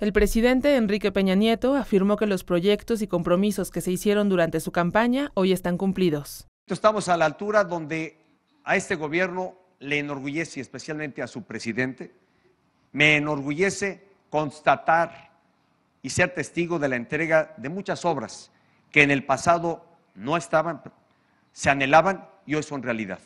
El presidente Enrique Peña Nieto afirmó que los proyectos y compromisos que se hicieron durante su campaña hoy están cumplidos. Estamos a la altura donde a este gobierno le enorgullece, y especialmente a su presidente, me enorgullece constatar y ser testigo de la entrega de muchas obras que en el pasado no estaban, se anhelaban y hoy son realidad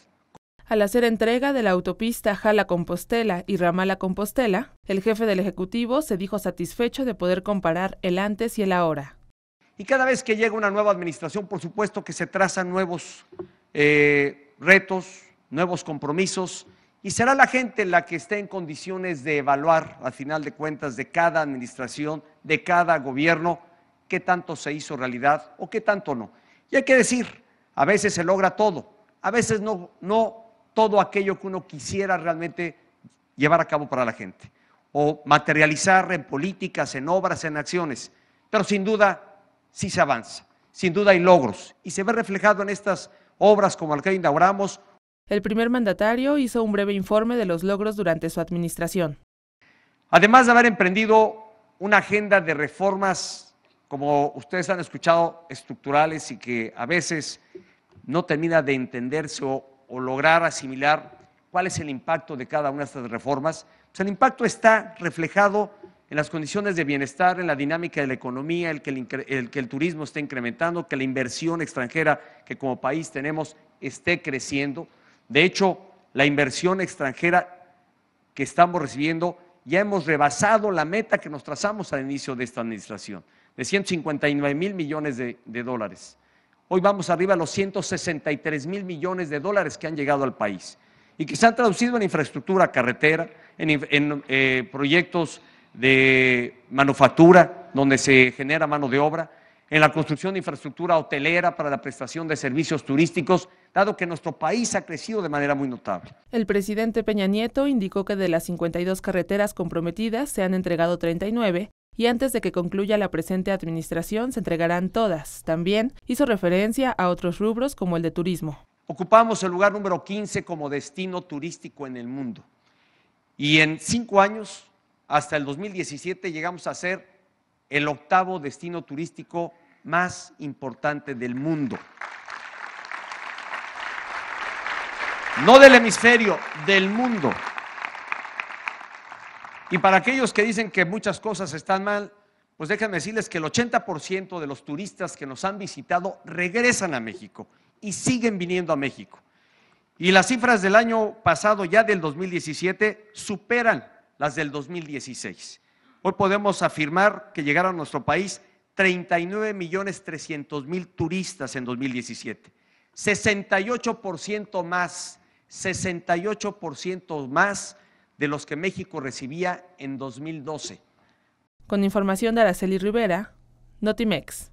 al hacer entrega de la autopista Jala-Compostela y Ramala-Compostela, el jefe del Ejecutivo se dijo satisfecho de poder comparar el antes y el ahora. Y cada vez que llega una nueva administración, por supuesto que se trazan nuevos eh, retos, nuevos compromisos, y será la gente la que esté en condiciones de evaluar, al final de cuentas, de cada administración, de cada gobierno, qué tanto se hizo realidad o qué tanto no. Y hay que decir, a veces se logra todo, a veces no, no todo aquello que uno quisiera realmente llevar a cabo para la gente o materializar en políticas, en obras, en acciones. Pero sin duda sí se avanza, sin duda hay logros y se ve reflejado en estas obras como al que inauguramos. El primer mandatario hizo un breve informe de los logros durante su administración. Además de haber emprendido una agenda de reformas, como ustedes han escuchado, estructurales y que a veces no termina de entenderse o o lograr asimilar cuál es el impacto de cada una de estas reformas, pues el impacto está reflejado en las condiciones de bienestar, en la dinámica de la economía, el que el, turismo esté incrementando, que la inversión extranjera que como país tenemos esté creciendo. De hecho, la inversión extranjera que estamos recibiendo ya hemos rebasado la meta que nos trazamos al inicio de esta administración, de 159 mil millones de dólares. Hoy vamos arriba a los 163 mil millones de dólares que han llegado al país y que se han traducido en infraestructura carretera, en, eh, proyectos de manufactura donde se genera mano de obra, en la construcción de infraestructura hotelera para la prestación de servicios turísticos, dado que nuestro país ha crecido de manera muy notable. El presidente Peña Nieto indicó que de las 52 carreteras comprometidas se han entregado 39 y antes de que concluya la presente administración se entregarán todas. También hizo referencia a otros rubros como el de turismo. Ocupamos el lugar número 15 como destino turístico en el mundo. Y en cinco años, hasta el 2017, llegamos a ser el octavo destino turístico más importante del mundo. No del hemisferio, del mundo. Y para aquellos que dicen que muchas cosas están mal, pues déjenme decirles que el 80% de los turistas que nos han visitado regresan a México y siguen viniendo a México. Y las cifras del año pasado, ya del 2017, superan las del 2016. Hoy podemos afirmar que llegaron a nuestro país 39.300.000 millones mil turistas en 2017. 68% más, 68% más de los que México recibía en 2012. Con información de Araceli Rivera, Notimex.